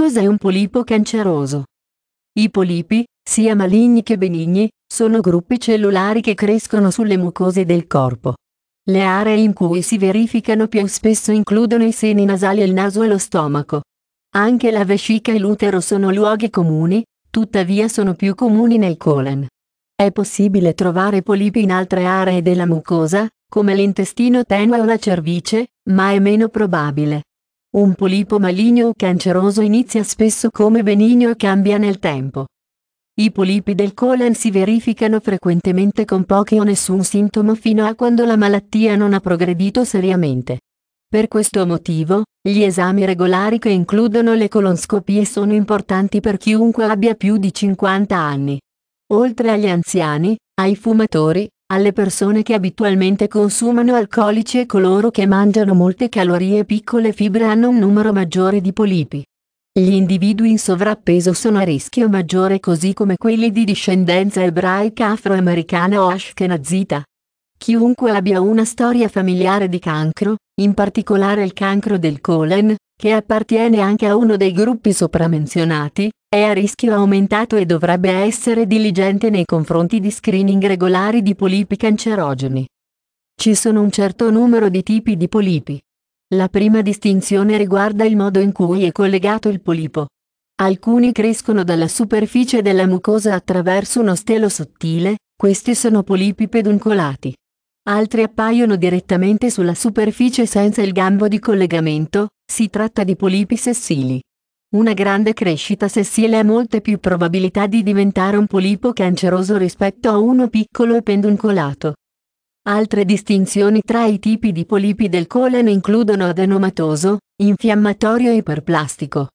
Cos'è un polipo canceroso? I polipi, sia maligni che benigni, sono gruppi cellulari che crescono sulle mucose del corpo. Le aree in cui si verificano più spesso includono i seni nasali, il naso e lo stomaco. Anche la vescica e l'utero sono luoghi comuni, tuttavia sono più comuni nel colon. È possibile trovare polipi in altre aree della mucosa, come l'intestino tenue o la cervice, ma è meno probabile. Un polipo maligno o canceroso inizia spesso come benigno e cambia nel tempo. I polipi del colon si verificano frequentemente con pochi o nessun sintomo fino a quando la malattia non ha progredito seriamente. Per questo motivo, gli esami regolari che includono le colonscopie sono importanti per chiunque abbia più di 50 anni. Oltre agli anziani, ai fumatori, alle persone che abitualmente consumano alcolici e coloro che mangiano molte calorie e piccole fibre hanno un numero maggiore di polipi. Gli individui in sovrappeso sono a rischio maggiore così come quelli di discendenza ebraica afroamericana o ashkenazita. Chiunque abbia una storia familiare di cancro, in particolare il cancro del colon, che appartiene anche a uno dei gruppi sopramenzionati, è a rischio aumentato e dovrebbe essere diligente nei confronti di screening regolari di polipi cancerogeni. Ci sono un certo numero di tipi di polipi. La prima distinzione riguarda il modo in cui è collegato il polipo. Alcuni crescono dalla superficie della mucosa attraverso uno stelo sottile, questi sono polipi peduncolati. Altri appaiono direttamente sulla superficie senza il gambo di collegamento, si tratta di polipi sessili una grande crescita sessile ha molte più probabilità di diventare un polipo canceroso rispetto a uno piccolo e penduncolato. Altre distinzioni tra i tipi di polipi del colon includono adenomatoso, infiammatorio e iperplastico.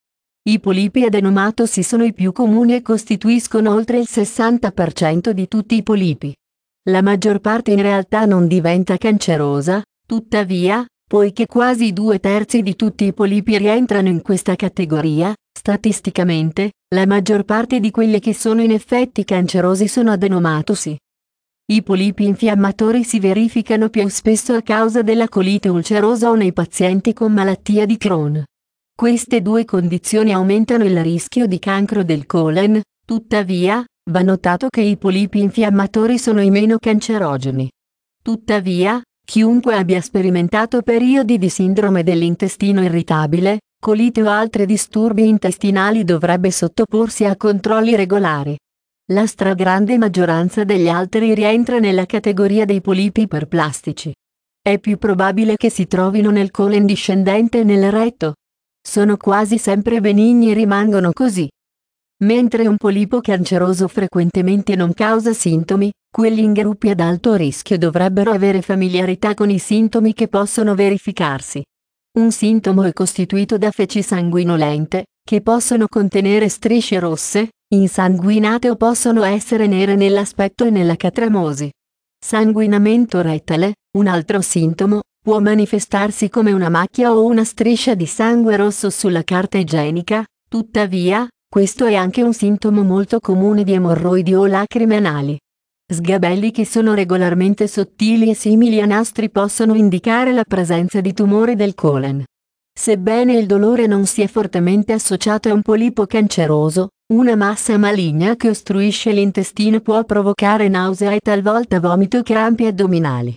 I polipi adenomatosi sono i più comuni e costituiscono oltre il 60% di tutti i polipi. La maggior parte in realtà non diventa cancerosa, tuttavia, Poiché quasi due terzi di tutti i polipi rientrano in questa categoria, statisticamente, la maggior parte di quelli che sono in effetti cancerosi sono adenomatosi. I polipi infiammatori si verificano più spesso a causa della colite ulcerosa o nei pazienti con malattia di Crohn. Queste due condizioni aumentano il rischio di cancro del colon, tuttavia, va notato che i polipi infiammatori sono i meno cancerogeni. Tuttavia, Chiunque abbia sperimentato periodi di sindrome dell'intestino irritabile, colite o altri disturbi intestinali dovrebbe sottoporsi a controlli regolari. La stragrande maggioranza degli altri rientra nella categoria dei polipi perplastici. È più probabile che si trovino nel colon discendente e nel retto. Sono quasi sempre benigni e rimangono così. Mentre un polipo canceroso frequentemente non causa sintomi, quelli in gruppi ad alto rischio dovrebbero avere familiarità con i sintomi che possono verificarsi. Un sintomo è costituito da feci sanguinolente, che possono contenere strisce rosse, insanguinate o possono essere nere nell'aspetto e nella catramosi. Sanguinamento rettale, un altro sintomo, può manifestarsi come una macchia o una striscia di sangue rosso sulla carta igienica, tuttavia, questo è anche un sintomo molto comune di emorroidi o lacrime anali. Sgabelli che sono regolarmente sottili e simili a nastri possono indicare la presenza di tumore del colon. Sebbene il dolore non sia fortemente associato a un polipo canceroso, una massa maligna che ostruisce l'intestino può provocare nausea e talvolta vomito e crampi addominali.